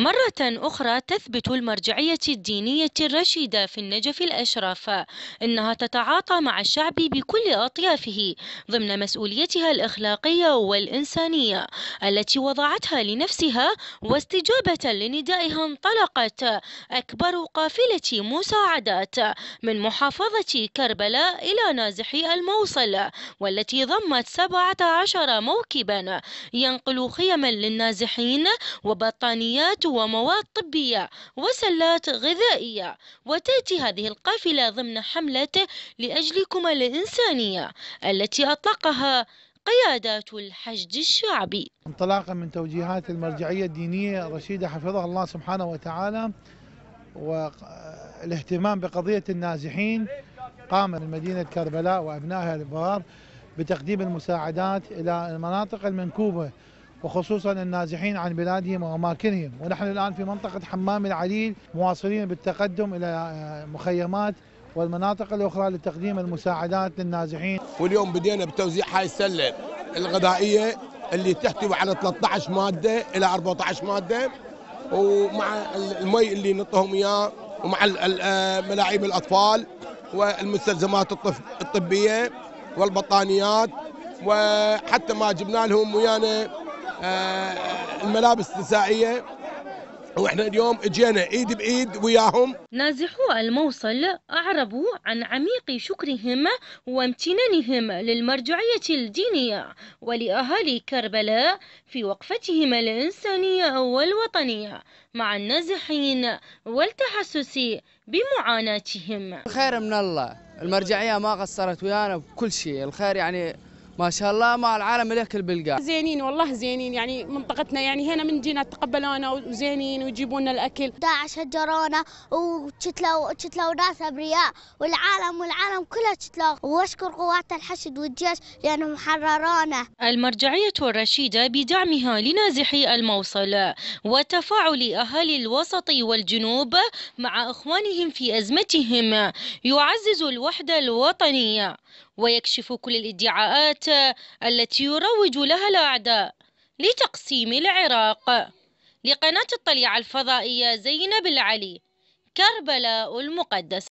مرة أخرى تثبت المرجعية الدينية الرشيدة في النجف الأشرف إنها تتعاطى مع الشعب بكل أطيافه ضمن مسؤوليتها الإخلاقية والإنسانية التي وضعتها لنفسها واستجابة لندائها انطلقت أكبر قافلة مساعدات من محافظة كربلاء إلى نازح الموصل والتي ضمت 17 موكبا ينقل خيما للنازحين وبطانيات ومواد طبية وسلات غذائية وتأتي هذه القافلة ضمن حملة لأجلكما الإنسانية التي أطلقها قيادات الحشد الشعبي انطلاقا من توجيهات المرجعية الدينية الرشيدة حفظها الله سبحانه وتعالى والاهتمام بقضية النازحين قام المدينة مدينة كربلاء وأبنائها البار بتقديم المساعدات إلى المناطق المنكوبة وخصوصا النازحين عن بلادهم وأماكنهم ونحن الآن في منطقة حمام العليل مواصلين بالتقدم إلى آه، مخيمات والمناطق الأخرى لتقديم المساعدات للنازحين واليوم بدينا بتوزيع هاي السلة الغذائية اللي تحتوي على 13 مادة إلى 14 مادة ومع المي اللي نطهم إياه ومع آه، ملاعيب الأطفال والمستلزمات الطبية والبطانيات وحتى ما جبنا لهم ويانا آه، الملابس النسائيه واحنا اليوم اجينا ايد بايد وياهم نازحو الموصل اعربوا عن عميق شكرهم وامتنانهم للمرجعيه الدينيه ولاهالي كربلاء في وقفتهم الانسانيه والوطنيه مع النازحين والتحسس بمعاناتهم خير من الله المرجعيه ما قصرت ويانا بكل شيء الخير يعني ما شاء الله مع العالم الكل البلقاء زينين والله زينين يعني منطقتنا يعني هنا من جينا تقبلونا وزينين ويجيبوا الاكل داعش هجرونا وشتلوا شتلوا ناس ابرياء والعالم والعالم كله شتلوا واشكر قوات الحشد والجيش لانهم حررونا المرجعيه الرشيده بدعمها لنازحي الموصل وتفاعل اهالي الوسط والجنوب مع اخوانهم في ازمتهم يعزز الوحده الوطنيه ويكشف كل الادعاءات التي يروج لها الأعداء لتقسيم العراق لقناة الطليعة الفضائية زينب العلي كربلاء المقدسة